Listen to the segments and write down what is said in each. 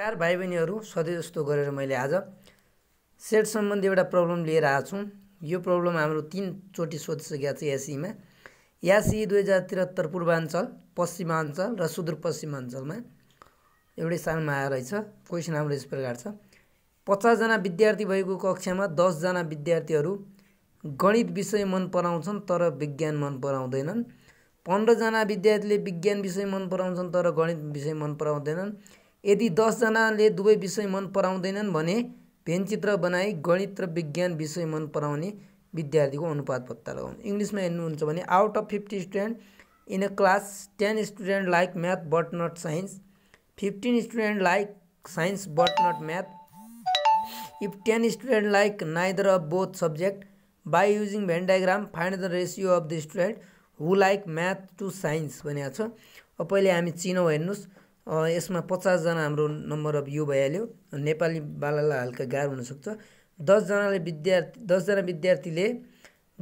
नमस्कार भाइ बहिनीहरू सधैँ जस्तो गरेर मैले आज सेट सम्बन्धी एउटा प्रब्लम लिएर आएको छु यो प्रब्लम हाम्रो तिनचोटि सोधिसकेको छ यासीमा यासी दुई हजार त्रिहत्तर पूर्वाञ्चल पश्चिमाञ्चल र सुदूरपश्चिमाञ्चलमा एउटै सालमा आएर रहेछ क्वेसन हाम्रो यस प्रकार छ पचासजना विद्यार्थी भएको कक्षामा दसजना विद्यार्थीहरू गणित विषय मन पराउँछन् तर विज्ञान मन पराउँदैनन् पन्ध्रजना विद्यार्थीले विज्ञान विषय मन पराउँछन् तर गणित विषय मन पराउँदैनन् यदि दसजनाले दुवै विषय मन पराउँदैनन् भने भेनचित्र बनाई गणित र विज्ञान विषय मन पराउने विद्यार्थीको अनुपात पत्ता लगाउनु इङ्ग्लिसमा हेर्नुहुन्छ भने out of fifty student in a class ten student like math but not science fifteen student like science but not math if ten student like neither of both subject by using Venn diagram find the ratio of the student who like math to science भनेको छ अब पहिले हामी चिनौँ हेर्नुहोस् यसमा पचासजना हाम्रो number of यो भइहाल्यो नेपाली बालालाई हल्का गाह्रो हुनसक्छ दसजनाले विद्यार्थी दसजना विद्यार्थीले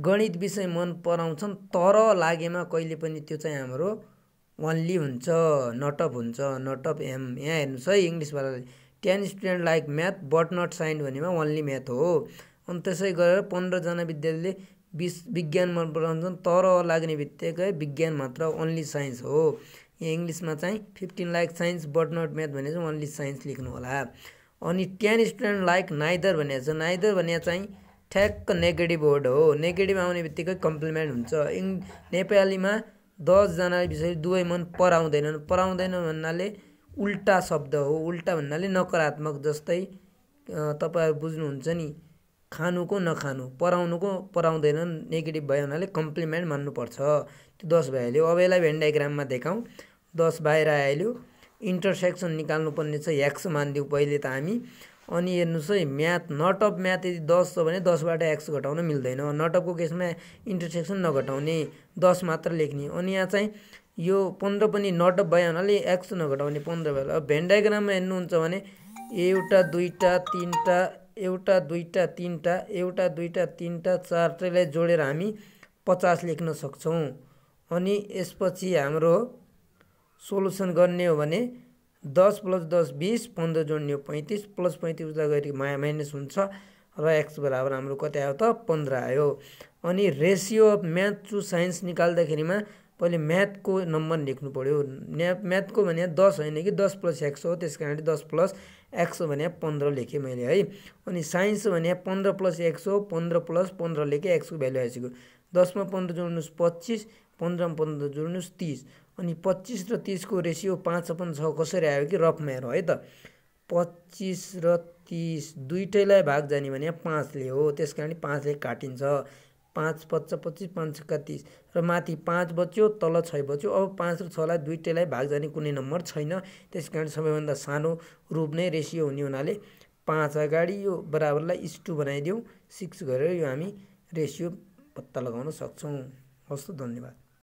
गणित विषय मन पराउँछन् तर लागेमा कहिले पनि त्यो चाहिँ हाम्रो ओन्ली हुन्छ नटअप हुन्छ नटअप एम यहाँ हेर्नुहोस् है इङ्ग्लिसवालाले ten student like math but not science भनेमा ओन्ली म्याथ हो अनि त्यसै गरेर पन्ध्रजना विद्यार्थीले विज्ञान मन पराउँछन् तर लाग्ने बित्तिकै विज्ञान मात्र ओन्ली साइन्स हो यहाँ इङ्ग्लिसमा चाहिँ fifteen like science but not math भने चाहिँ ओन्ली साइन्स लेख्नु होला अनि टेन स्टुडेन्ट लाइक नाइदर भने छ नाइदर भने चाहिँ ठ्याक्क नेगेटिभ वर्ड हो नेगेटिभ आउने बित्तिकै कम्प्लिमेन्ट हुन्छ इङ नेपालीमा दसजना विषय दुवै मन पराउँदैनन् पराउँदैन भन्नाले उल्टा शब्द हो उल्टा भन्नाले नकारात्मक जस्तै तपाईँहरू बुझ्नुहुन्छ नि खानुको नखानु पराउनुको पराउँदैनन् नेगेटिभ भयो हुनाले कम्प्लिमेन्ट मान्नुपर्छ त्यो दस भइहाल्यो अब यसलाई भेन्डाइग्राममा देखाउँ दस बाहिर आइहाल्यो इन्टरसेक्सन निकाल्नुपर्ने छ एक्स मानिदिउँ पहिले त हामी अनि हेर्नुहोस् है म्याथ नट अफ म्याथ यदि दस छ भने दसबाट एक्स घटाउन मिल्दैन नट अफको केसमा इन्टरसेक्सन नघटाउने दस मात्र लेख्ने अनि यहाँ चाहिँ यो पन्ध्र पनि नट अफ भयो हुनाले एक्स नघटाउने पन्ध्र भयो अब भेन्डाइग्राममा हेर्नुहुन्छ भने एउटा दुईवटा तिनवटा एउटा दुईवटा तिनवटा एउटा दुईवटा तिनवटा चारटैलाई जोडेर हामी पचास लेख्न सक्छौँ अनि यसपछि हाम्रो सोल्युसन गर्ने हो भने दस प्लस दस बिस पन्ध्र जोड्ने हो पैँतिस प्लस पैँतिस उता गरी माया माइनस हुन्छ र एक्स बराबर हाम्रो कति आयो त पन्ध्र आयो अनि ratio of math to science निकाल्दाखेरिमा पहिले म्याथको नम्बर लेख्नु पऱ्यो म्याथको भने दस होइन कि दस प्लस एक्स हो त्यस कारणले दस प्लस एक्स भने पन्ध्र लेखेँ मैले है अनि साइन्स भने पन्ध्र प्लस एक्स हो पन्ध्र प्लस पन्ध्र लेखेँ एक्सको भ्यालु आइसक्यो दसमा पन्ध्र जोड्नुहोस् पच्चिस पन्ध्रमा पन्ध्र जोड्नुहोस् तिस अनि पच्चिस र तिसको रेसियो पाँच अपन छ कसरी आयो कि रफ मेयर है त पच्चिस र तिस दुइटैलाई भाग जाने भने पाँचले हो त्यस कारण पाँचले काटिन्छ पाँच पच्च पच्चिस पाँच छक्का तिस र माथि पाँच बच्यो तल छ बच्यो अब पाँच र छलाई दुइटैलाई भाग जाने कुनै नम्बर छैन त्यस कारण सबैभन्दा सानो रूप नै रेसियो हुने हुनाले पाँच अगाडि यो बराबरलाई इस्टु बनाइदिउँ सिक्स गरेर यो हामी रेसियो पत्ता लगाउन सक्छौँ हस्तो धन्यवाद